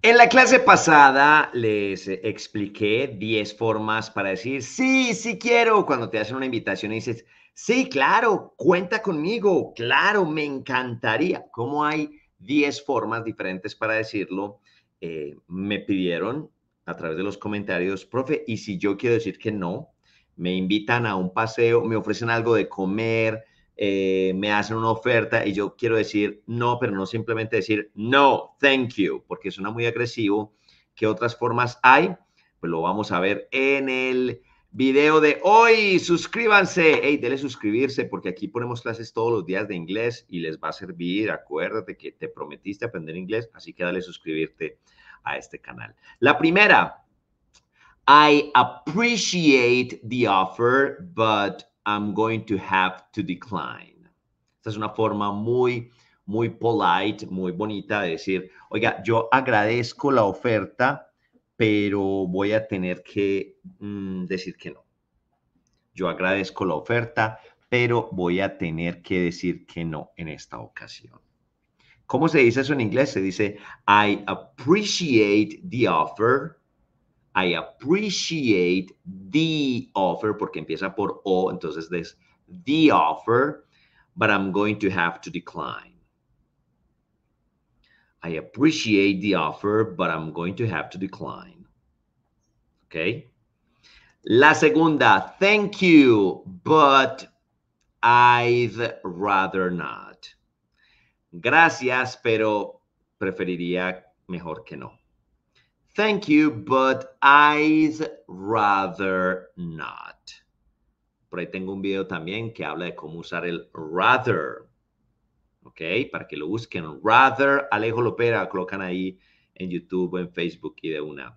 En la clase pasada les expliqué 10 formas para decir sí, sí quiero cuando te hacen una invitación y dices, sí, claro, cuenta conmigo, claro, me encantaría. Como hay 10 formas diferentes para decirlo? Eh, me pidieron a través de los comentarios, profe, ¿y si yo quiero decir que no? Me invitan a un paseo, me ofrecen algo de comer, eh, me hacen una oferta y yo quiero decir no, pero no simplemente decir no, thank you, porque suena muy agresivo. ¿Qué otras formas hay? Pues lo vamos a ver en el video de hoy. Suscríbanse. Hey, dele suscribirse porque aquí ponemos clases todos los días de inglés y les va a servir. Acuérdate que te prometiste aprender inglés, así que dale suscribirte a este canal. La primera, I appreciate the offer, but I'm going to have to decline. Esta es una forma muy, muy polite, muy bonita de decir, oiga, yo agradezco la oferta, pero voy a tener que mm, decir que no. Yo agradezco la oferta, pero voy a tener que decir que no en esta ocasión. ¿Cómo se dice eso en inglés? Se dice, I appreciate the offer, I appreciate the offer, porque empieza por O, entonces there's the offer, but I'm going to have to decline. I appreciate the offer, but I'm going to have to decline. Okay. La segunda, thank you, but I'd rather not. Gracias, pero preferiría mejor que no. Thank you, but I'd rather not. Por ahí tengo un video también que habla de cómo usar el rather. ¿Ok? Para que lo busquen. Rather, Alejo Lopera, colocan ahí en YouTube o en Facebook y de una.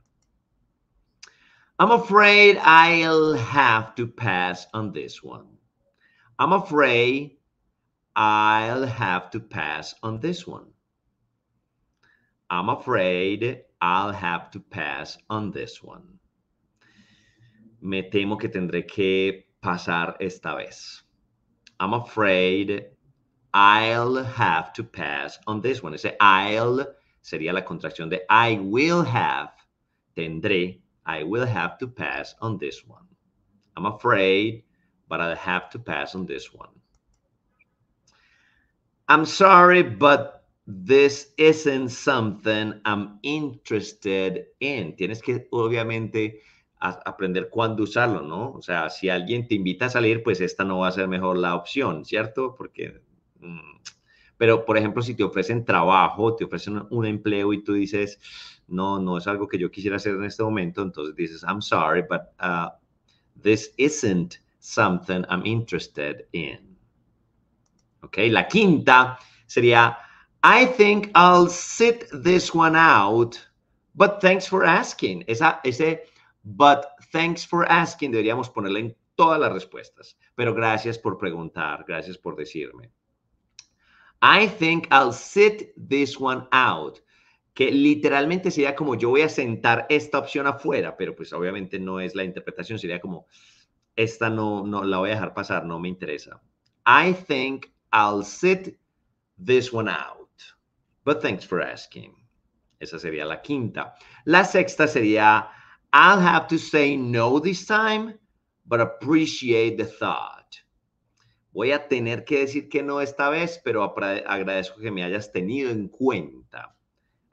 I'm afraid I'll have to pass on this one. I'm afraid I'll have to pass on this one. I'm afraid I'll have to pass on this one. Me temo que tendré que pasar esta vez. I'm afraid I'll have to pass on this one. Ese I'll sería la contracción de I will have. Tendré. I will have to pass on this one. I'm afraid, but I'll have to pass on this one. I'm sorry, but This isn't something I'm interested in. Tienes que, obviamente, aprender cuándo usarlo, ¿no? O sea, si alguien te invita a salir, pues esta no va a ser mejor la opción, ¿cierto? Porque... Mm, pero, por ejemplo, si te ofrecen trabajo, te ofrecen un empleo y tú dices, no, no es algo que yo quisiera hacer en este momento, entonces dices, I'm sorry, but uh, this isn't something I'm interested in. Ok, la quinta sería I think I'll sit this one out, but thanks for asking. Esa, ese but thanks for asking deberíamos ponerle en todas las respuestas. Pero gracias por preguntar, gracias por decirme. I think I'll sit this one out. Que literalmente sería como yo voy a sentar esta opción afuera, pero pues obviamente no es la interpretación, sería como esta no, no la voy a dejar pasar, no me interesa. I think I'll sit this one out but thanks for asking. Esa sería la quinta. La sexta sería, I'll have to say no this time, but appreciate the thought. Voy a tener que decir que no esta vez, pero agradezco que me hayas tenido en cuenta.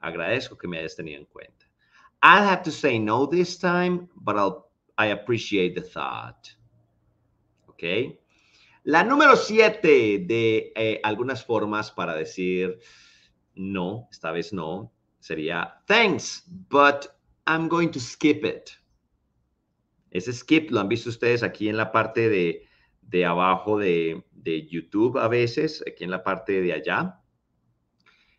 Agradezco que me hayas tenido en cuenta. I'll have to say no this time, but I'll, I appreciate the thought. ¿Ok? La número siete de eh, algunas formas para decir, no, esta vez no, sería thanks, but I'm going to skip it. Ese skip lo han visto ustedes aquí en la parte de, abajo de, YouTube a veces, aquí en la parte de allá.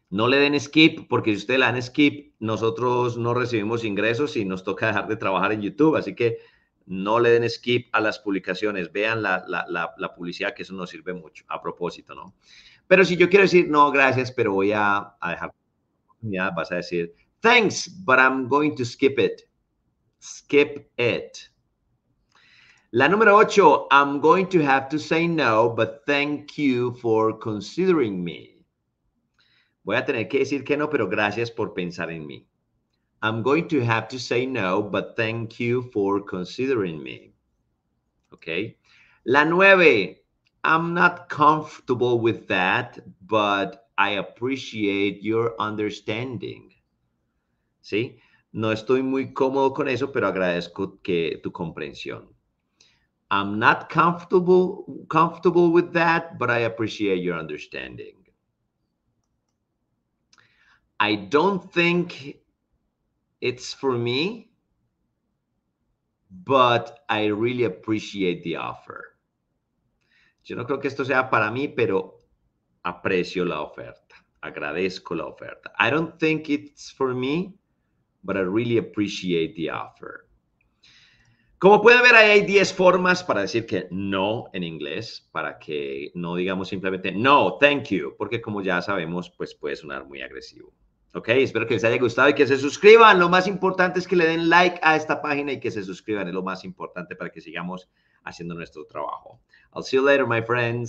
No le den skip, porque si ustedes le dan skip, nosotros no recibimos ingresos y nos toca dejar de trabajar en YouTube. Así que no le den skip a las publicaciones, vean la, la publicidad, que eso nos sirve mucho, a propósito, ¿no? Pero si yo quiero decir, no, gracias, pero voy a, a vas a decir, thanks, but I'm going to skip it. Skip it. La número 8, I'm going to have to say no, but thank you for considering me. Voy a tener que decir que no, pero gracias por pensar en mí. I'm going to have to say no, but thank you for considering me. Ok. La nueve. I'm not comfortable with that, but I appreciate your understanding. ¿Sí? No estoy muy cómodo con eso, pero agradezco que tu comprensión. I'm not comfortable comfortable with that, but I appreciate your understanding. I don't think it's for me, but I really appreciate the offer. Yo no creo que esto sea para mí, pero aprecio la oferta, agradezco la oferta. I don't think it's for me, but I really appreciate the offer. Como pueden ver, ahí hay 10 formas para decir que no en inglés, para que no digamos simplemente no, thank you, porque como ya sabemos, pues puede sonar muy agresivo. Ok, espero que les haya gustado y que se suscriban. Lo más importante es que le den like a esta página y que se suscriban. Es lo más importante para que sigamos haciendo nuestro trabajo. I'll see you later, my friends.